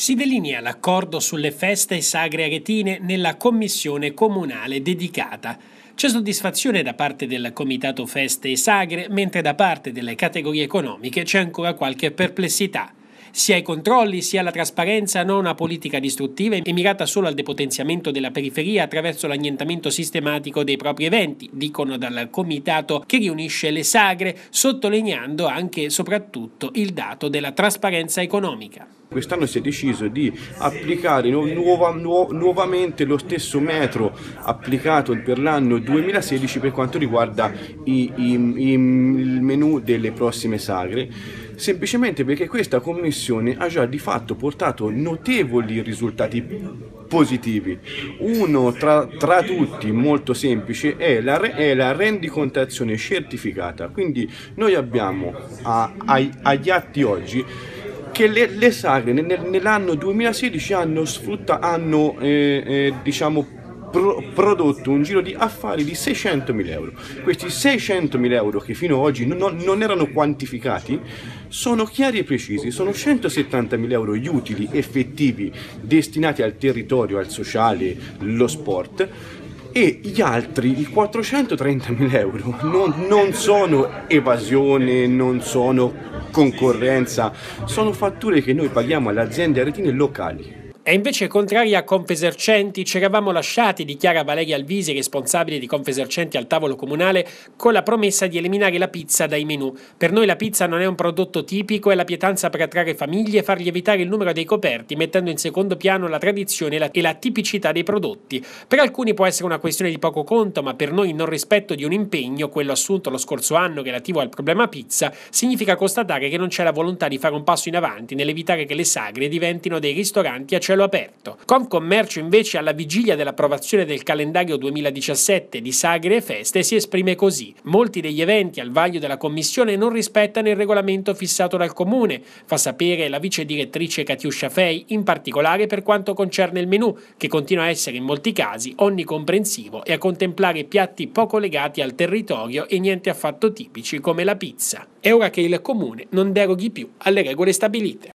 Si delinea l'accordo sulle feste sagre aretine nella commissione comunale dedicata. C'è soddisfazione da parte del Comitato Feste e Sagre, mentre da parte delle categorie economiche c'è ancora qualche perplessità sia ai controlli sia alla trasparenza, non una politica distruttiva e mirata solo al depotenziamento della periferia attraverso l'annientamento sistematico dei propri eventi, dicono dal comitato che riunisce le sagre, sottolineando anche e soprattutto il dato della trasparenza economica. Quest'anno si è deciso di applicare nuova, nuova, nuovamente lo stesso metro applicato per l'anno 2016 per quanto riguarda i, i, i, il menu delle prossime sagre semplicemente perché questa commissione ha già di fatto portato notevoli risultati positivi. Uno tra, tra tutti molto semplice è la, è la, rendicontazione certificata, quindi noi abbiamo a, ai, agli atti oggi che le, le sagre nel, nell'anno 2016 hanno sfruttato, hanno eh, eh, diciamo pro- prodotto un giro di affari di 600.000 euro. Questi 600.000 euro che fino ad oggi non, non erano quantificati sono chiari e precisi, sono 170.000 euro gli utili effettivi destinati al territorio, al sociale, allo sport e gli altri, i 430.000 euro, non, non, sono evasione, non sono concorrenza, sono fatture che noi paghiamo alle aziende aretine locali è invece contraria a Confesercenti, ci eravamo lasciati, dichiara Valeria Alvisi, responsabile di Confesercenti al tavolo comunale, con la promessa di eliminare la pizza dai menù. Per noi la pizza non è un prodotto tipico, è la pietanza per attrarre famiglie e far lievitare il numero dei coperti, mettendo in secondo piano la tradizione e la tipicità dei prodotti. Per alcuni può essere una questione di poco conto, ma per noi il non rispetto di un impegno, quello assunto lo scorso anno relativo al problema pizza, significa constatare che non c'è la volontà di fare un passo in avanti nell'evitare che le sagre diventino dei ristoranti a cielo cielo aperto. Commercio invece alla vigilia dell'approvazione del calendario 2017 di sagre e feste si esprime così. Molti degli eventi al vaglio della Commissione non rispettano il regolamento fissato dal Comune, fa sapere la vice direttrice Katiuscia Fei, in particolare per quanto concerne il menù, che continua a essere in molti casi onnicomprensivo e a contemplare piatti poco legati al territorio e niente affatto tipici come la pizza. È ora che il Comune non deroghi più alle regole stabilite.